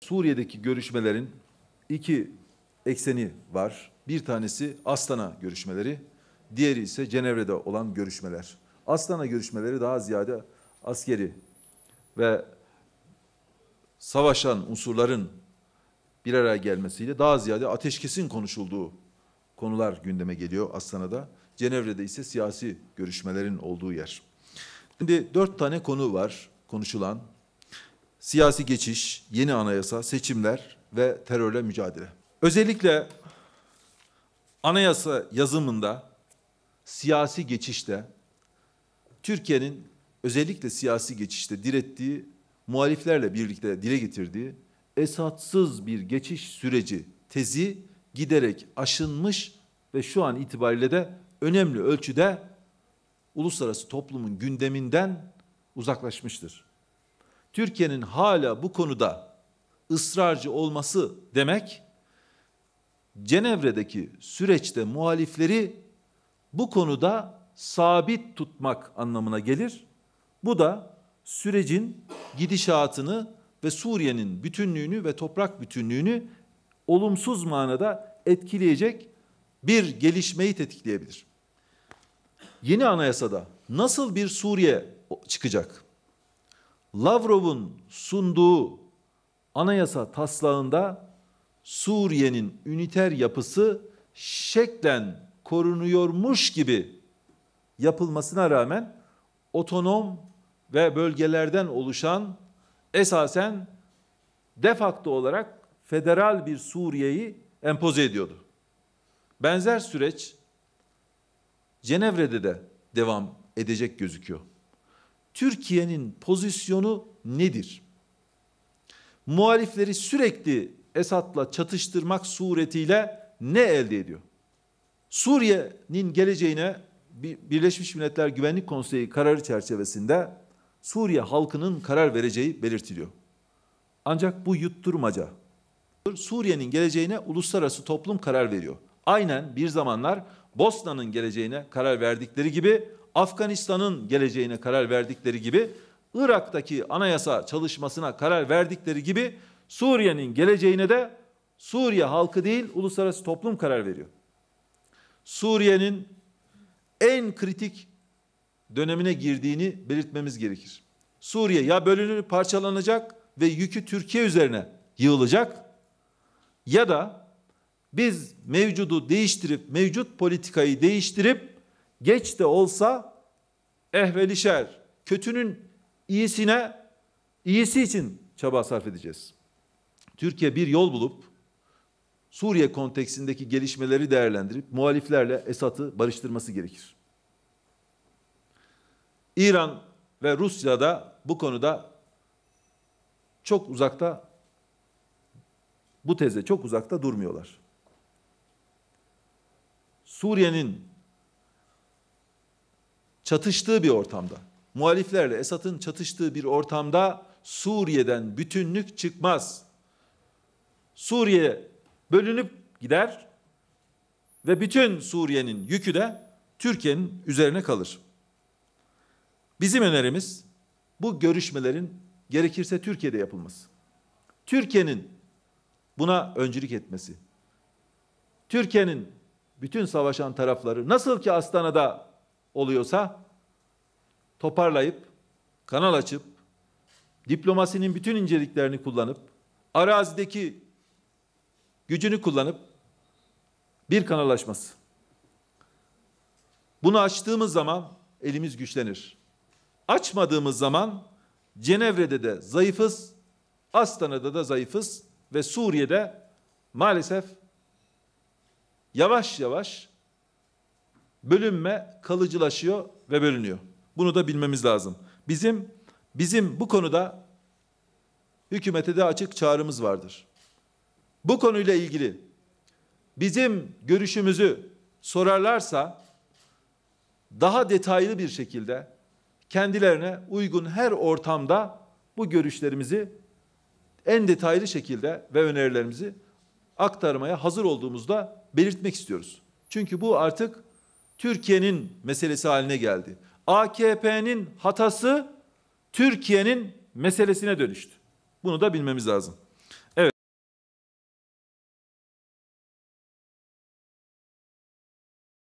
Suriye'deki görüşmelerin iki ekseni var. Bir tanesi Astana görüşmeleri, diğeri ise Cenevre'de olan görüşmeler. Astana görüşmeleri daha ziyade askeri ve savaşan unsurların bir araya gelmesiyle daha ziyade ateşkesin konuşulduğu konular gündeme geliyor Astana'da. Cenevre'de ise siyasi görüşmelerin olduğu yer. Şimdi dört tane konu var konuşulan siyasi geçiş, yeni anayasa, seçimler ve terörle mücadele. Özellikle anayasa yazımında siyasi geçişte Türkiye'nin özellikle siyasi geçişte direttiği muhaliflerle birlikte dile getirdiği esatsız bir geçiş süreci tezi giderek aşınmış ve şu an itibariyle de önemli ölçüde uluslararası toplumun gündeminden uzaklaşmıştır. Türkiye'nin hala bu konuda ısrarcı olması demek Cenevre'deki süreçte muhalifleri bu konuda sabit tutmak anlamına gelir. Bu da sürecin gidişatını ve Suriye'nin bütünlüğünü ve toprak bütünlüğünü olumsuz manada etkileyecek bir gelişmeyi tetikleyebilir. Yeni anayasada nasıl bir Suriye çıkacak? Lavrov'un sunduğu anayasa taslağında Suriye'nin üniter yapısı şeklen korunuyormuş gibi yapılmasına rağmen otonom ve bölgelerden oluşan esasen defakto olarak federal bir Suriye'yi empoze ediyordu. Benzer süreç Cenevre'de de devam edecek gözüküyor. Türkiye'nin pozisyonu nedir? Muhalifleri sürekli Esad'la çatıştırmak suretiyle ne elde ediyor? Suriye'nin geleceğine Birleşmiş Milletler Güvenlik Konseyi kararı çerçevesinde Suriye halkının karar vereceği belirtiliyor. Ancak bu yutturmaca. Suriye'nin geleceğine uluslararası toplum karar veriyor. Aynen bir zamanlar Bosna'nın geleceğine karar verdikleri gibi Afganistan'ın geleceğine karar verdikleri gibi, Irak'taki anayasa çalışmasına karar verdikleri gibi Suriye'nin geleceğine de Suriye halkı değil uluslararası toplum karar veriyor. Suriye'nin en kritik dönemine girdiğini belirtmemiz gerekir. Suriye ya bölünüp parçalanacak ve yükü Türkiye üzerine yığılacak ya da biz mevcudu değiştirip mevcut politikayı değiştirip geç de olsa ehvelişer. Kötünün iyisine, iyisi için çaba sarf edeceğiz. Türkiye bir yol bulup Suriye konteksindeki gelişmeleri değerlendirip muhaliflerle Esad'ı barıştırması gerekir. İran ve Rusya da bu konuda çok uzakta bu teze çok uzakta durmuyorlar. Suriye'nin çatıştığı bir ortamda, muhaliflerle Esad'ın çatıştığı bir ortamda Suriye'den bütünlük çıkmaz. Suriye bölünüp gider ve bütün Suriye'nin yükü de Türkiye'nin üzerine kalır. Bizim önerimiz bu görüşmelerin gerekirse Türkiye'de yapılması. Türkiye'nin buna öncülük etmesi. Türkiye'nin bütün savaşan tarafları nasıl ki Astana'da oluyorsa toparlayıp kanal açıp diplomasinin bütün inceliklerini kullanıp arazideki gücünü kullanıp bir kanalaşması. Bunu açtığımız zaman elimiz güçlenir. Açmadığımız zaman Cenevre'de de zayıfız, Astana'da da zayıfız ve Suriye'de maalesef yavaş yavaş bölünme kalıcılaşıyor ve bölünüyor. Bunu da bilmemiz lazım. Bizim bizim bu konuda hükümete de açık çağrımız vardır. Bu konuyla ilgili bizim görüşümüzü sorarlarsa daha detaylı bir şekilde kendilerine uygun her ortamda bu görüşlerimizi en detaylı şekilde ve önerilerimizi aktarmaya hazır olduğumuzda belirtmek istiyoruz. Çünkü bu artık Türkiye'nin meselesi haline geldi. AKP'nin hatası Türkiye'nin meselesine dönüştü. Bunu da bilmemiz lazım.